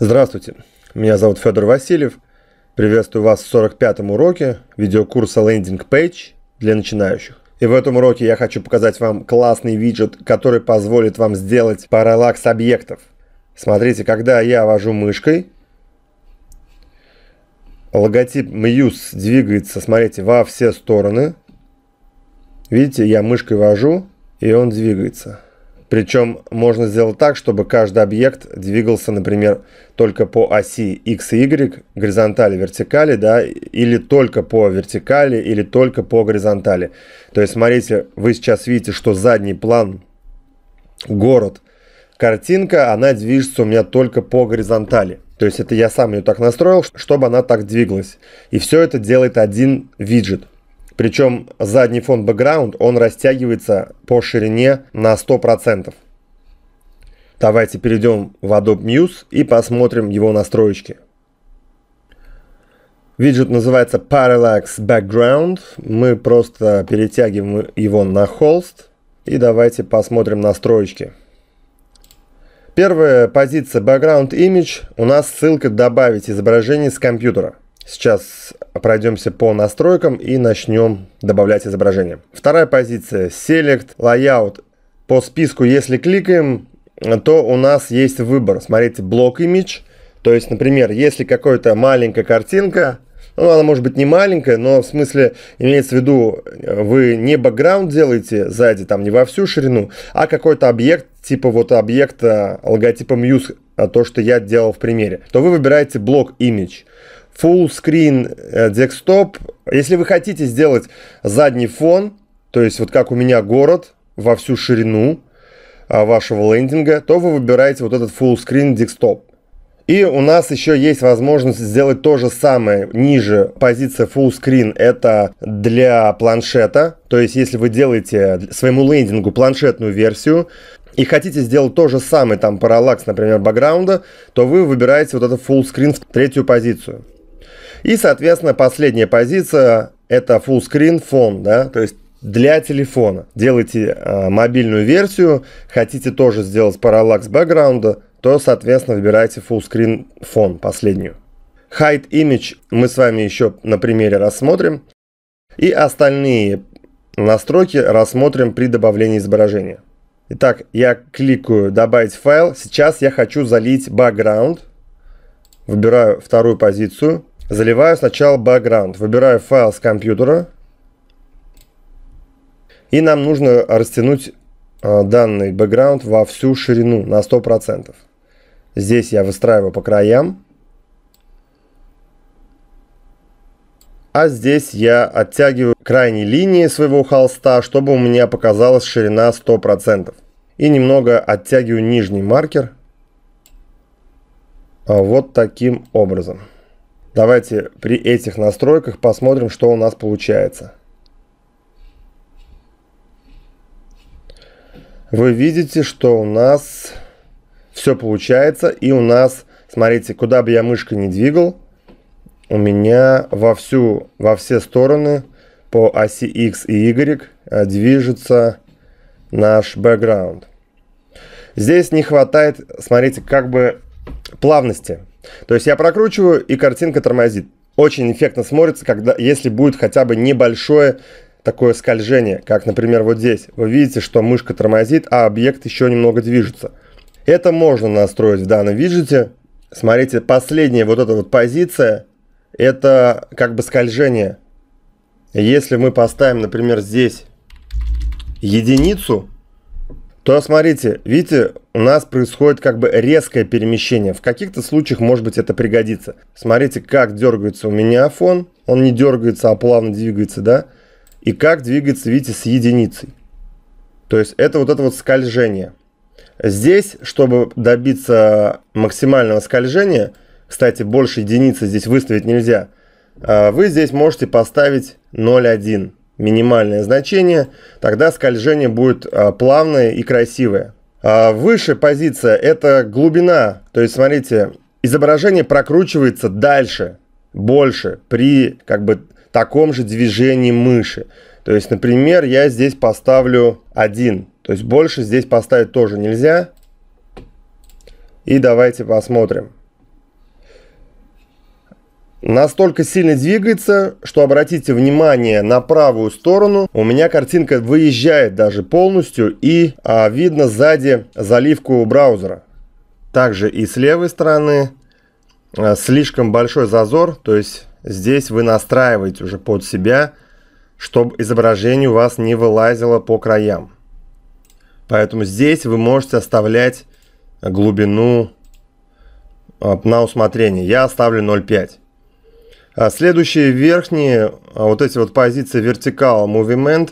Здравствуйте, меня зовут Федор Васильев. Приветствую вас в 45-м уроке видеокурса Landing Page для начинающих. И в этом уроке я хочу показать вам классный виджет, который позволит вам сделать параллакс объектов. Смотрите, когда я вожу мышкой, логотип Muse двигается, смотрите, во все стороны. Видите, я мышкой вожу, и он двигается. Причем можно сделать так, чтобы каждый объект двигался, например, только по оси x и y, горизонтали, вертикали, да, или только по вертикали, или только по горизонтали. То есть, смотрите, вы сейчас видите, что задний план, город, картинка, она движется у меня только по горизонтали. То есть это я сам ее так настроил, чтобы она так двигалась. И все это делает один виджет. Причем задний фон бэкграунд, он растягивается по ширине на 100%. Давайте перейдем в Adobe Muse и посмотрим его настроечки. Виджет называется Parallax Background. Мы просто перетягиваем его на холст. И давайте посмотрим настроечки. Первая позиция Background Image. У нас ссылка «Добавить изображение с компьютера». Сейчас пройдемся по настройкам и начнем добавлять изображение. Вторая позиция Select Layout. По списку, если кликаем, то у нас есть выбор. Смотрите, блок Image. То есть, например, если какая-то маленькая картинка, ну, она может быть не маленькая, но в смысле имеется в виду, вы не бэкграунд делаете сзади, там не во всю ширину, а какой-то объект, типа вот объекта логотипа Muse, а то, что я делал в примере, то вы выбираете блок Image full screen э, desktop. Если вы хотите сделать задний фон, то есть вот как у меня город во всю ширину а, вашего лендинга, то вы выбираете вот этот full screen desktop. И у нас еще есть возможность сделать то же самое. Ниже позиция full screen это для планшета. То есть, если вы делаете своему лендингу планшетную версию, и хотите сделать то же самое, там, параллакс, например, бэкграунда, то вы выбираете вот этот full screen в третью позицию. И, соответственно, последняя позиция – это full screen фон, да, то есть для телефона. Делайте э, мобильную версию, хотите тоже сделать параллакс бэкграунда, то, соответственно, выбирайте full screen фон, последнюю. Hide Image мы с вами еще на примере рассмотрим. И остальные настройки рассмотрим при добавлении изображения. Итак, я кликаю «Добавить файл». Сейчас я хочу залить бэкграунд. Выбираю вторую позицию – Заливаю сначала background. Выбираю файл с компьютера. И нам нужно растянуть э, данный background во всю ширину на 100%. Здесь я выстраиваю по краям. А здесь я оттягиваю крайние линии своего холста, чтобы у меня показалась ширина 100%. И немного оттягиваю нижний маркер. Э, вот таким образом. Давайте при этих настройках посмотрим, что у нас получается. Вы видите, что у нас все получается. И у нас, смотрите, куда бы я мышкой не двигал, у меня во, всю, во все стороны по оси X и Y э, движется наш бэкграунд. Здесь не хватает, смотрите, как бы плавности. То есть я прокручиваю, и картинка тормозит. Очень эффектно смотрится, когда, если будет хотя бы небольшое такое скольжение, как, например, вот здесь. Вы видите, что мышка тормозит, а объект еще немного движется. Это можно настроить в данном виджете. Смотрите, последняя вот эта вот позиция, это как бы скольжение. Если мы поставим, например, здесь единицу, то смотрите, видите, у нас происходит как бы резкое перемещение. В каких-то случаях, может быть, это пригодится. Смотрите, как дергается у меня фон. Он не дергается, а плавно двигается, да? И как двигается, видите, с единицей. То есть это вот это вот скольжение. Здесь, чтобы добиться максимального скольжения, кстати, больше единицы здесь выставить нельзя, а, вы здесь можете поставить 0,1 минимальное значение, тогда скольжение будет а, плавное и красивое. А, выше позиция – это глубина. То есть, смотрите, изображение прокручивается дальше, больше, при как бы таком же движении мыши. То есть, например, я здесь поставлю 1. То есть больше здесь поставить тоже нельзя. И давайте посмотрим настолько сильно двигается, что обратите внимание на правую сторону. У меня картинка выезжает даже полностью и а, видно сзади заливку браузера. Также и с левой стороны а, слишком большой зазор, то есть здесь вы настраиваете уже под себя, чтобы изображение у вас не вылазило по краям. Поэтому здесь вы можете оставлять глубину а, на усмотрение. Я оставлю 0,5. А следующие верхние, а вот эти вот позиции вертикал, movement,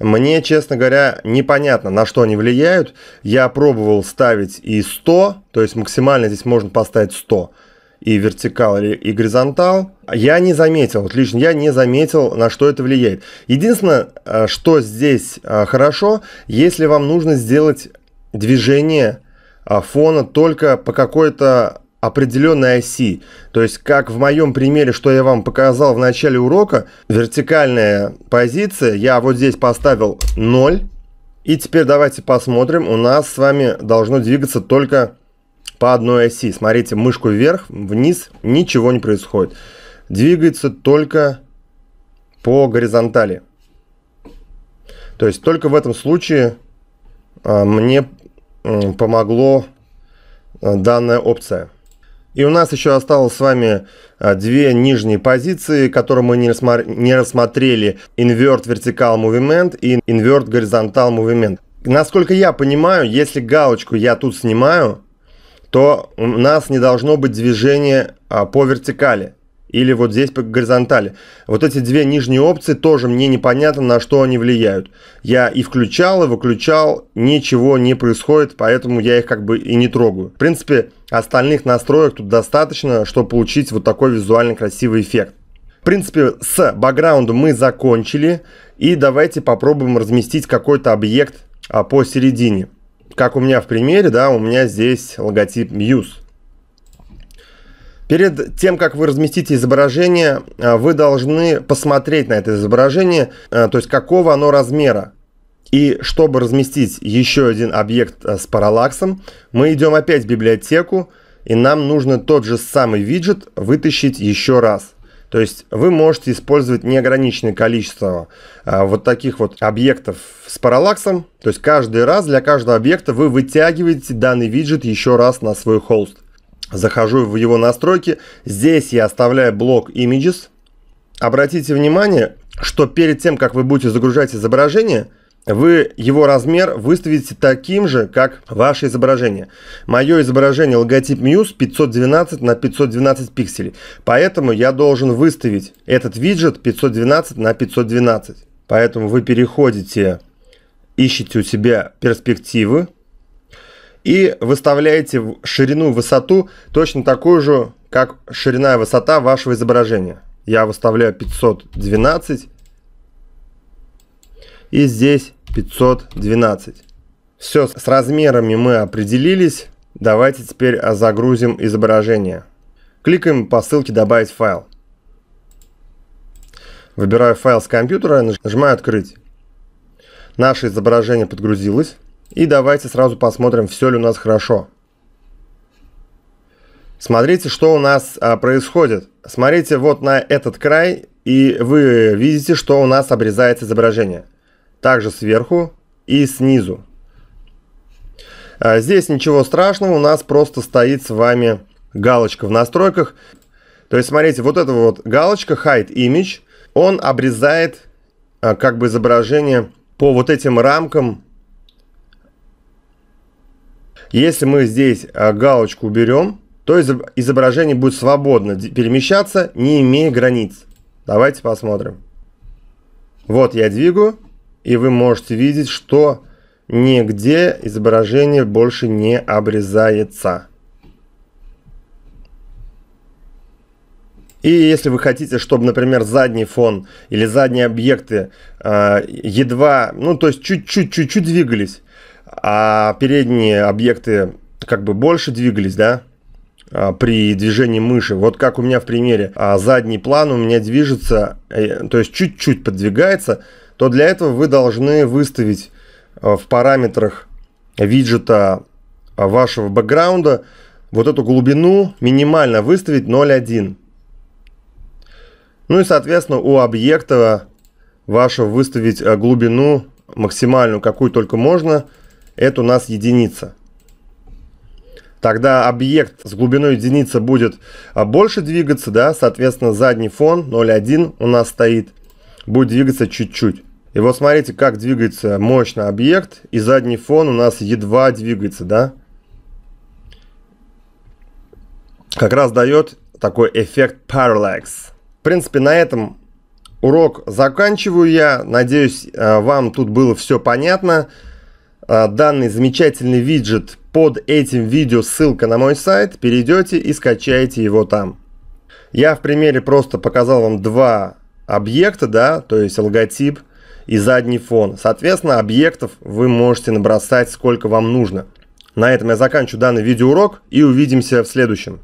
мне, честно говоря, непонятно, на что они влияют. Я пробовал ставить и 100, то есть максимально здесь можно поставить 100 и вертикал, и горизонтал. Я не заметил, вот лично я не заметил, на что это влияет. Единственное, а, что здесь хорошо, если вам нужно сделать движение фона только по какой-то определенной оси. То есть, как в моем примере, что я вам показал в начале урока, вертикальная позиция, я вот здесь поставил 0. И теперь давайте посмотрим, у нас с вами должно двигаться только по одной оси. Смотрите, мышку вверх, вниз, ничего не происходит. Двигается только по горизонтали. То есть только в этом случае а, мне помогло а, данная опция. И у нас еще осталось с вами а, две нижние позиции, которые мы не, рассмотр не рассмотрели. Invert Vertical Movement и Invert Horizontal Movement. Насколько я понимаю, если галочку я тут снимаю, то у нас не должно быть движения а, по вертикали или вот здесь по горизонтали. Вот эти две нижние опции тоже мне непонятно, на что они влияют. Я и включал, и выключал, ничего не происходит, поэтому я их как бы и не трогаю. В принципе, остальных настроек тут достаточно, чтобы получить вот такой визуально красивый эффект. В принципе, с бэкграундом мы закончили, и давайте попробуем разместить какой-то объект а, посередине. Как у меня в примере, да, у меня здесь логотип Muse. Перед тем, как вы разместите изображение, а, вы должны посмотреть на это изображение, а, то есть какого оно размера. И чтобы разместить еще один объект а, с параллаксом, мы идем опять в библиотеку, и нам нужно тот же самый виджет вытащить еще раз. То есть вы можете использовать неограниченное количество а, вот таких вот объектов с параллаксом. То есть каждый раз для каждого объекта вы вытягиваете данный виджет еще раз на свой холст. Захожу в его настройки. Здесь я оставляю блок Images. Обратите внимание, что перед тем, как вы будете загружать изображение, вы его размер выставите таким же, как ваше изображение. Мое изображение логотип Muse 512 на 512 пикселей. Поэтому я должен выставить этот виджет 512 на 512. Поэтому вы переходите, ищете у себя перспективы, и выставляете ширину и высоту точно такую же, как ширина и высота вашего изображения. Я выставляю 512 и здесь 512. Все, с размерами мы определились. Давайте теперь загрузим изображение. Кликаем по ссылке «Добавить файл». Выбираю файл с компьютера, нажимаю «Открыть». Наше изображение подгрузилось. И давайте сразу посмотрим, все ли у нас хорошо. Смотрите, что у нас а, происходит. Смотрите вот на этот край, и вы видите, что у нас обрезается изображение. Также сверху и снизу. А, здесь ничего страшного, у нас просто стоит с вами галочка в настройках. То есть, смотрите, вот эта вот галочка Hide Image, он обрезает а, как бы изображение по вот этим рамкам если мы здесь а, галочку уберем, то изображение будет свободно перемещаться, не имея границ. Давайте посмотрим. Вот я двигаю, и вы можете видеть, что нигде изображение больше не обрезается. И если вы хотите, чтобы, например, задний фон или задние объекты э, едва, ну то есть чуть-чуть-чуть двигались, а передние объекты как бы больше двигались, да, а, при движении мыши. Вот как у меня в примере, а, задний план у меня движется, э, то есть чуть-чуть подвигается, то для этого вы должны выставить э, в параметрах виджета э, вашего бэкграунда вот эту глубину минимально выставить 0,1. Ну и, соответственно, у объекта вашего выставить глубину максимальную, какую только можно – это у нас единица. Тогда объект с глубиной единицы будет а, больше двигаться, да, соответственно, задний фон 0,1 у нас стоит, будет двигаться чуть-чуть. И вот смотрите, как двигается мощно объект, и задний фон у нас едва двигается, да. Как раз дает такой эффект parallax. В принципе, на этом урок заканчиваю я. Надеюсь, а, вам тут было все понятно. А, данный замечательный виджет под этим видео ссылка на мой сайт, перейдете и скачаете его там. Я в примере просто показал вам два объекта, да, то есть логотип и задний фон. Соответственно, объектов вы можете набросать сколько вам нужно. На этом я заканчиваю данный видеоурок и увидимся в следующем.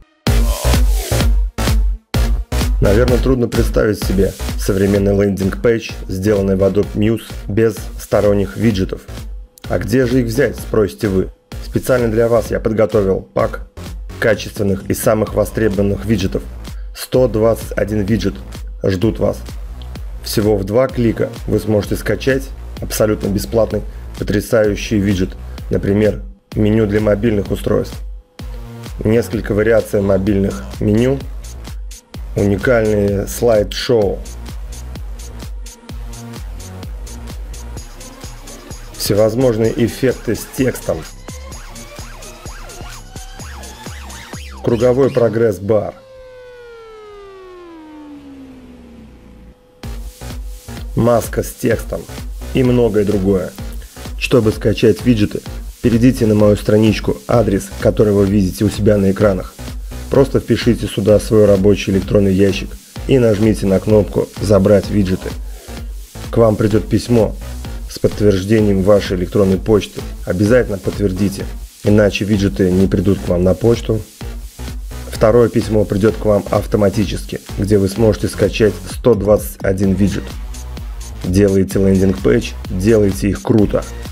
Наверное, трудно представить себе современный лендинг-пейдж, сделанный в Adobe Muse без сторонних виджетов. А где же их взять, спросите вы? Специально для вас я подготовил пак качественных и самых востребованных виджетов. 121 виджет ждут вас. Всего в два клика вы сможете скачать абсолютно бесплатный потрясающий виджет, например, меню для мобильных устройств. Несколько вариаций мобильных меню, уникальные слайд-шоу, всевозможные эффекты с текстом, круговой прогресс-бар, маска с текстом и многое другое. Чтобы скачать виджеты, перейдите на мою страничку, адрес, который вы видите у себя на экранах. Просто впишите сюда свой рабочий электронный ящик и нажмите на кнопку «Забрать виджеты». К вам придет письмо с подтверждением вашей электронной почты. Обязательно подтвердите, иначе виджеты не придут к вам на почту. Второе письмо придет к вам автоматически, где вы сможете скачать 121 виджет. Делайте лендинг-пэйдж, делайте их круто –